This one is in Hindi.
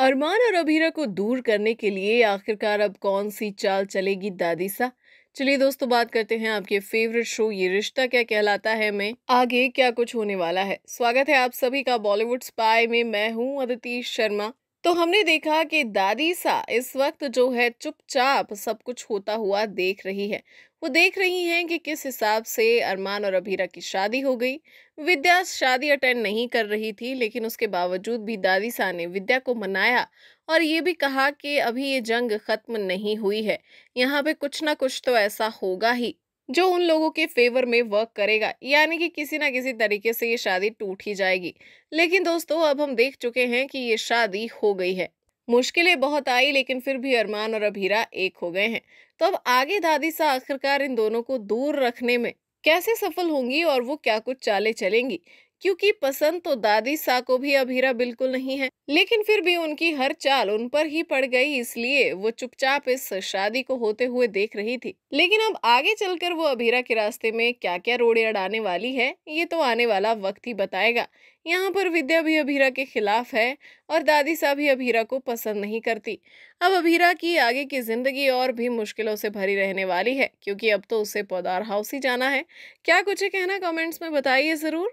अरमान और अभीरा को दूर करने के लिए आखिरकार अब कौन सी चाल चलेगी दादी सा चलिए दोस्तों बात करते हैं आपके फेवरेट शो ये रिश्ता क्या कहलाता है मैं आगे क्या कुछ होने वाला है स्वागत है आप सभी का बॉलीवुड स्पाई में मैं हूँ अदिति शर्मा तो हमने देखा कि दादी सा इस वक्त जो है चुपचाप सब कुछ होता हुआ देख रही है वो देख रही हैं कि किस हिसाब से अरमान और अभीरा की शादी हो गई विद्या शादी अटेंड नहीं कर रही थी लेकिन उसके बावजूद भी दादी सा ने विद्या को मनाया और ये भी कहा कि अभी ये जंग ख़त्म नहीं हुई है यहाँ पे कुछ ना कुछ तो ऐसा होगा ही जो उन लोगों के फेवर में वर्क करेगा यानी कि किसी ना किसी तरीके से ये शादी टूट ही जाएगी लेकिन दोस्तों अब हम देख चुके हैं कि ये शादी हो गई है मुश्किलें बहुत आई लेकिन फिर भी अरमान और अभीरा एक हो गए हैं तो अब आगे दादी सा आखिरकार इन दोनों को दूर रखने में कैसे सफल होंगी और वो क्या कुछ चाले चलेंगी क्योंकि पसंद तो दादी सा को भी अभीरा बिल्कुल नहीं है लेकिन फिर भी उनकी हर चाल उन पर ही पड़ गई इसलिए वो चुपचाप इस शादी को होते हुए देख रही थी लेकिन अब आगे चलकर वो अभीरा के रास्ते में क्या क्या रोड़े अड़ाने वाली है ये तो आने वाला वक्त ही बताएगा यहाँ पर विद्या भी अभीरा के खिलाफ है और दादी सा भी अभीरा को पसंद नहीं करती अब अभीरा की आगे की जिंदगी और भी मुश्किलों से भरी रहने वाली है क्योंकि अब तो उसे पौधार हाउस ही जाना है क्या कुछ है कहना कमेंट्स में बताइए ज़रूर